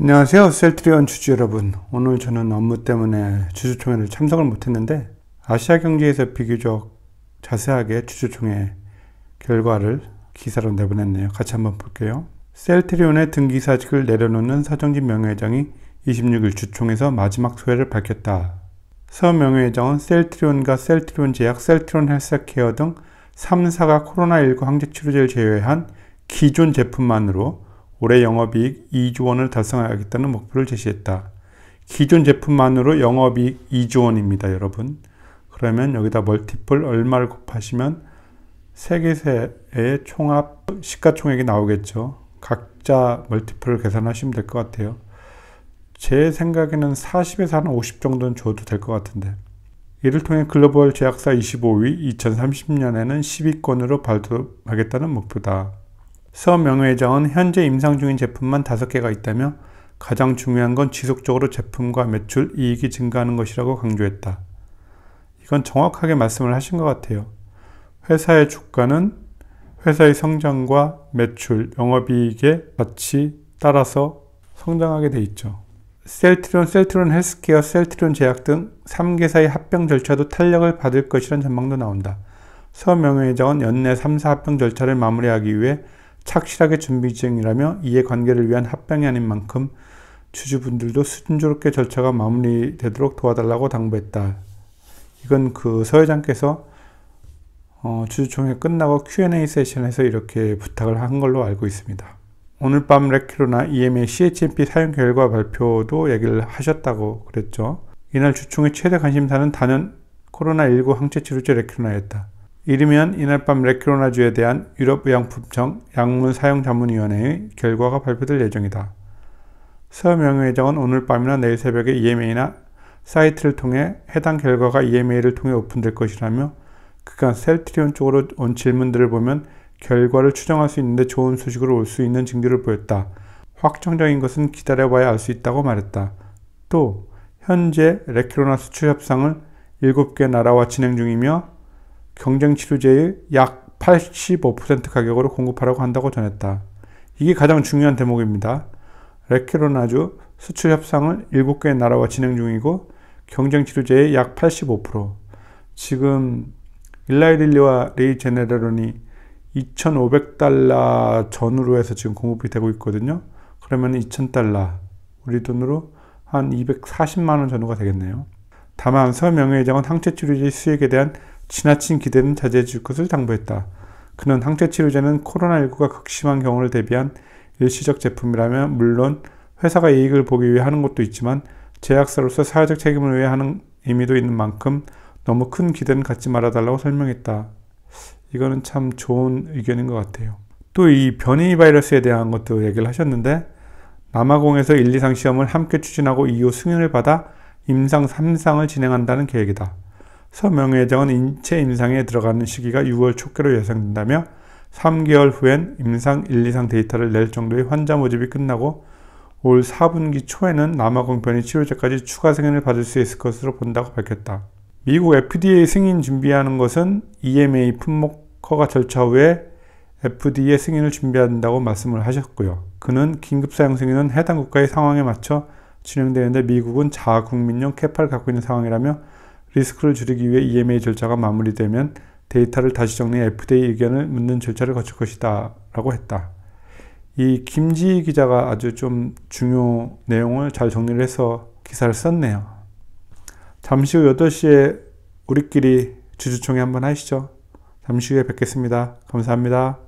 안녕하세요. 셀트리온 주주 여러분. 오늘 저는 업무 때문에 주주총회를 참석을 못했는데 아시아 경제에서 비교적 자세하게 주주총회 결과를 기사로 내보냈네요. 같이 한번 볼게요. 셀트리온의 등기사직을 내려놓는 서정진 명예회장이 26일 주총에서 마지막 소회를 밝혔다. 서 명예회장은 셀트리온과 셀트리온 제약, 셀트리온 헬스케어 등 3사가 코로나19 항제치료제를 제외한 기존 제품만으로 올해 영업이익 2조 원을 달성하겠다는 목표를 제시했다. 기존 제품만으로 영업이익 2조 원입니다, 여러분. 그러면 여기다 멀티플 얼마를 곱하시면 세계세의 총합 시가총액이 나오겠죠. 각자 멀티플을 계산하시면 될 것 같아요. 제 생각에는 40에서 한50 정도는 줘도 될 것 같은데. 이를 통해 글로벌 제약사 25위 2030년에는 10위권으로 발돋하겠다는 목표다. 서명회장은 현재 임상 중인 제품만 5개가 있다며 가장 중요한 건 지속적으로 제품과 매출, 이익이 증가하는 것이라고 강조했다. 이건 정확하게 말씀을 하신 것 같아요. 회사의 주가는 회사의 성장과 매출, 영업이익에 같치 따라서 성장하게 돼 있죠. 셀트론, 셀트론 헬스케어, 셀트론 제약 등 3개사의 합병 절차도 탄력을 받을 것이란 전망도 나온다. 서명회장은 연내 3사 합병 절차를 마무리하기 위해 착실하게 준비 중이라며 이해관계를 위한 합병이 아닌 만큼 주주분들도 순조롭게 절차가 마무리되도록 도와달라고 당부했다. 이건 그 서회장께서 어, 주주총회 끝나고 Q&A 세션에서 이렇게 부탁을 한 걸로 알고 있습니다. 오늘 밤 레키로나 EMA CHMP 사용 결과 발표도 얘기를 하셨다고 그랬죠. 이날 주총의 최대 관심사는 단연 코로나19 항체치료제 레키로나였다. 이르면 이날 밤 레크로나주에 대한 유럽의약품청 약물 사용 자문위원회의 결과가 발표될 예정이다. 서명회장은 오늘 밤이나 내일 새벽에 EMA나 사이트를 통해 해당 결과가 EMA를 통해 오픈될 것이라며 그간 셀트리온 쪽으로 온 질문들을 보면 결과를 추정할 수 있는데 좋은 소식으로 올 수 있는 징조를 보였다. 확정적인 것은 기다려봐야 알 수 있다고 말했다. 또 현재 레키로나 수출 협상을 7개 나라와 진행 중이며 경쟁치료제의 약 85% 가격으로 공급하라고 한다고 전했다. 이게 가장 중요한 대목입니다. 레케로나주 수출 협상을 7개의 나라와 진행 중이고 경쟁치료제의 약 85%. 지금 일라이릴리와 레이 제네레론이 2,500달러 전후로 해서 지금 공급이 되고 있거든요. 그러면 2,000달러 우리 돈으로 한 240만 원 전후가 되겠네요. 다만 서명예정은 항체치료제 수익에 대한 지나친 기대는 자제해 줄 것을 당부했다. 그는 항체치료제는 코로나19가 극심한 경우를 대비한 일시적 제품이라며 물론 회사가 이익을 보기 위해 하는 것도 있지만 제약사로서 사회적 책임을 위해 하는 의미도 있는 만큼 너무 큰 기대는 갖지 말아달라고 설명했다. 이거는 참 좋은 의견인 것 같아요. 또 이 변이 바이러스에 대한 것도 얘기를 하셨는데 남아공에서 1, 2상 시험을 함께 추진하고 이후 승인을 받아 임상 3상을 진행한다는 계획이다. 서명회정은 인체 임상에 들어가는 시기가 6월 초께로 예상된다며 3개월 후엔 임상 1, 2상 데이터를 낼 정도의 환자 모집이 끝나고 올 4분기 초에는 남아공변이 치료제까지 추가 승인을 받을 수 있을 것으로 본다고 밝혔다. 미국 FDA 승인 준비하는 것은 EMA 품목 허가 절차 후에 FDA 승인을 준비한다고 말씀을 하셨고요. 그는 긴급 사용 승인은 해당 국가의 상황에 맞춰 진행되는데 미국은 자국민용 캐파를 갖고 있는 상황이라며 리스크를 줄이기 위해 EMA 절차가 마무리되면 데이터를 다시 정리해 FDA 의견을 묻는 절차를 거칠 것이다 라고 했다. 이 김지희 기자가 아주 좀 중요 내용을 잘 정리를 해서 기사를 썼네요. 잠시 후 8시에 우리끼리 주주총회 한번 하시죠. 잠시 후에 뵙겠습니다. 감사합니다.